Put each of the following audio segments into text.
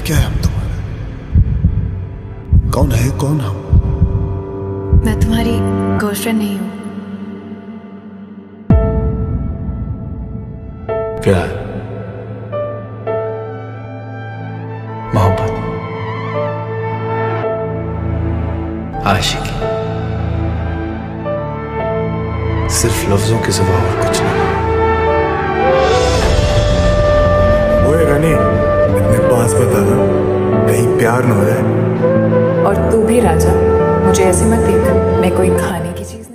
करते क्या है हम तुम्हारा कौन है कौन हम मैं तुम्हारी गर्लफ्रेंड नहीं हूं प्यार मोहब्बत आशिकी सिर्फ लफ्जों के सिवा और कुछ नहीं पास बताना कहीं प्यार न हो जाए और तू भी राजा मुझे ऐसे मत देख मैं कोई खाने की चीज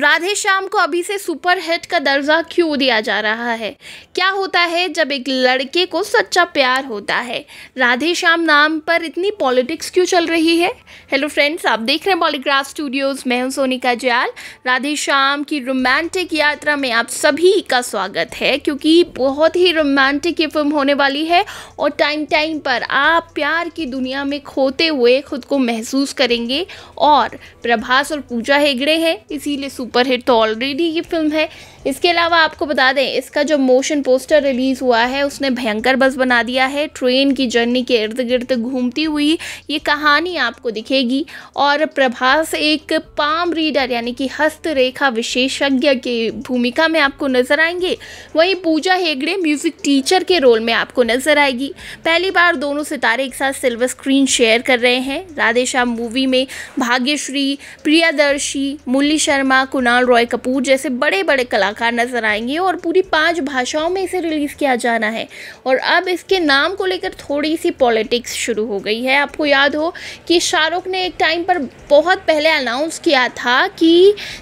राधे श्याम को अभी से सुपर हिट का दर्जा क्यों दिया जा रहा है क्या होता है जब एक लड़के को सच्चा प्यार होता है राधे श्याम नाम पर इतनी पॉलिटिक्स क्यों चल रही है हेलो फ्रेंड्स आप देख रहे हैं बॉलीग्राफ स्टूडियोज़ मैं हूं सोनिका जयाल राधे श्याम की रोमांटिक यात्रा में आप सभी का स्वागत है क्योंकि बहुत ही रोमांटिक ये फिल्म होने वाली है और टाइम टाइम पर आप प्यार की दुनिया में खोते हुए खुद को महसूस करेंगे और प्रभास और पूजा हेगड़े हैं इसीलिए हिट तो ऑलरेडी ये फिल्म है इसके अलावा आपको बता दें इसका जो मोशन पोस्टर रिलीज़ हुआ है उसने भयंकर बस बना दिया है ट्रेन की जर्नी के इर्द गिर्द घूमती हुई ये कहानी आपको दिखेगी और प्रभास एक पाम रीडर यानी कि हस्तरेखा विशेषज्ञ की भूमिका में आपको नज़र आएंगे वहीं पूजा हेगड़े म्यूज़िक टीचर के रोल में आपको नज़र आएगी पहली बार दोनों सितारे एक साथ सिल्वर स्क्रीन शेयर कर रहे हैं राधेश्याम मूवी में भाग्यश्री प्रियादर्शी मुरली शर्मा को कुणाल रॉय कपूर जैसे बड़े बड़े कलाकार नज़र आएंगे और पूरी पांच भाषाओं में इसे रिलीज़ किया जाना है और अब इसके नाम को लेकर थोड़ी सी पॉलिटिक्स शुरू हो गई है आपको याद हो कि शाहरुख ने एक टाइम पर बहुत पहले अनाउंस किया था कि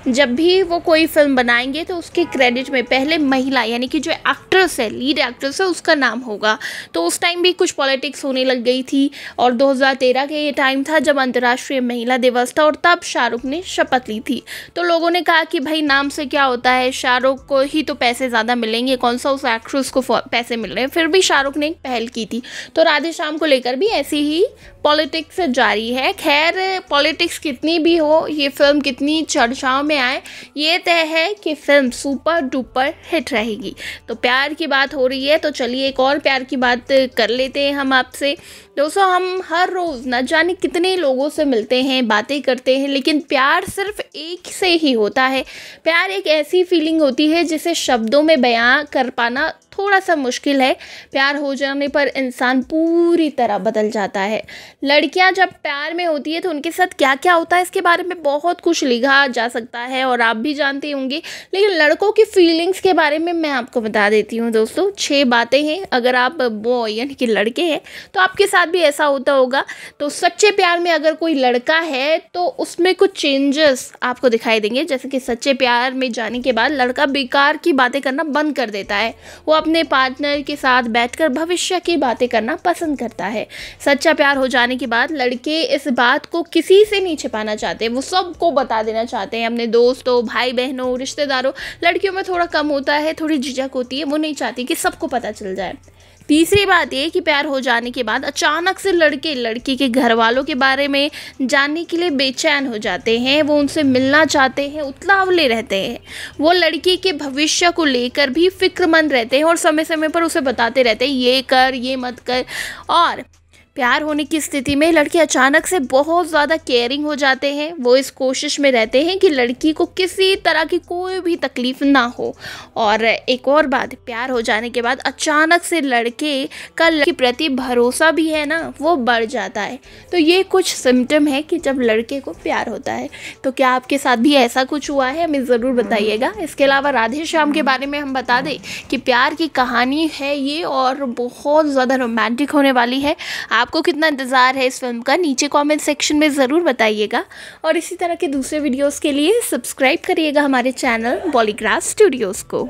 जब भी वो कोई फिल्म बनाएंगे तो उसके क्रेडिट में पहले महिला यानी कि जो एक्ट्रेस है लीड एक्ट्रेस है उसका नाम होगा तो उस टाइम भी कुछ पॉलिटिक्स होने लग गई थी और 2013 के ये टाइम था जब अंतर्राष्ट्रीय महिला दिवस था और तब शाहरुख ने शपथ ली थी तो लोगों ने उन्होंने कहा कि भाई नाम से क्या होता है शाहरुख को ही तो पैसे ज़्यादा मिलेंगे कौन सा उस एक्ट्रेस को पैसे मिल रहे हैं फिर भी शाहरुख ने एक पहल की थी तो राधे श्याम को लेकर भी ऐसी ही पॉलिटिक्स जारी है खैर पॉलिटिक्स कितनी भी हो ये फिल्म कितनी चर्चाओं में आए ये तय है कि फिल्म सुपर डुपर हिट रहेगी तो प्यार की बात हो रही है तो चलिए एक और प्यार की बात कर लेते हैं हम आपसे दोस्तों हम हर रोज़ न जाने कितने लोगों से मिलते हैं बातें करते हैं लेकिन प्यार सिर्फ एक से ही होता है प्यार एक ऐसी फीलिंग होती है जिसे शब्दों में बयां कर पाना थोड़ा सा मुश्किल है प्यार हो जाने पर इंसान पूरी तरह बदल जाता है लड़कियां जब प्यार में होती है तो उनके साथ क्या क्या होता है इसके बारे में बहुत कुछ लिखा जा सकता है और आप भी जानते होंगे लेकिन लड़कों की फीलिंग्स के बारे में मैं आपको बता देती हूँ दोस्तों छः बातें हैं अगर आप बॉय यानी कि लड़के हैं तो आपके साथ भी ऐसा होता होगा तो सच्चे प्यार में अगर कोई लड़का है तो उसमें कुछ चेंजेस आपको दिखाई देंगे जैसे कि सच्चे प्यार में जाने के बाद लड़का बेकार की बातें करना बंद कर देता है वो अपने पार्टनर के साथ बैठकर भविष्य की बातें करना पसंद करता है सच्चा प्यार हो जाने के बाद लड़के इस बात को किसी से नहीं छिपाना चाहते वो सबको बता देना चाहते हैं अपने दोस्तों भाई बहनों रिश्तेदारों लड़कियों में थोड़ा कम होता है थोड़ी झिझक होती है वो नहीं चाहती कि सबको पता चल जाए तीसरी बात ये कि प्यार हो जाने के बाद अचानक से लड़के लड़की के घर वालों के बारे में जानने के लिए बेचैन हो जाते हैं वो उनसे मिलना चाहते हैं उतलावले रहते हैं वो लड़की के भविष्य को लेकर भी फिक्रमंद रहते हैं और समय समय पर उसे बताते रहते हैं ये कर ये मत कर और प्यार होने की स्थिति में लड़के अचानक से बहुत ज़्यादा केयरिंग हो जाते हैं वो इस कोशिश में रहते हैं कि लड़की को किसी तरह की कोई भी तकलीफ ना हो और एक और बात प्यार हो जाने के बाद अचानक से लड़के का लड़के प्रति भरोसा भी है ना वो बढ़ जाता है तो ये कुछ सिम्टम है कि जब लड़के को प्यार होता है तो क्या आपके साथ भी ऐसा कुछ हुआ है हमें ज़रूर बताइएगा इसके अलावा राधे श्याम के बारे में हम बता दें कि प्यार की कहानी है ये और बहुत ज़्यादा रोमांटिक होने वाली है आप आपको कितना इंतज़ार है इस फिल्म का नीचे कमेंट सेक्शन में ज़रूर बताइएगा और इसी तरह के दूसरे वीडियोस के लिए सब्सक्राइब करिएगा हमारे चैनल बॉलीग्राफ स्टूडियोज़ को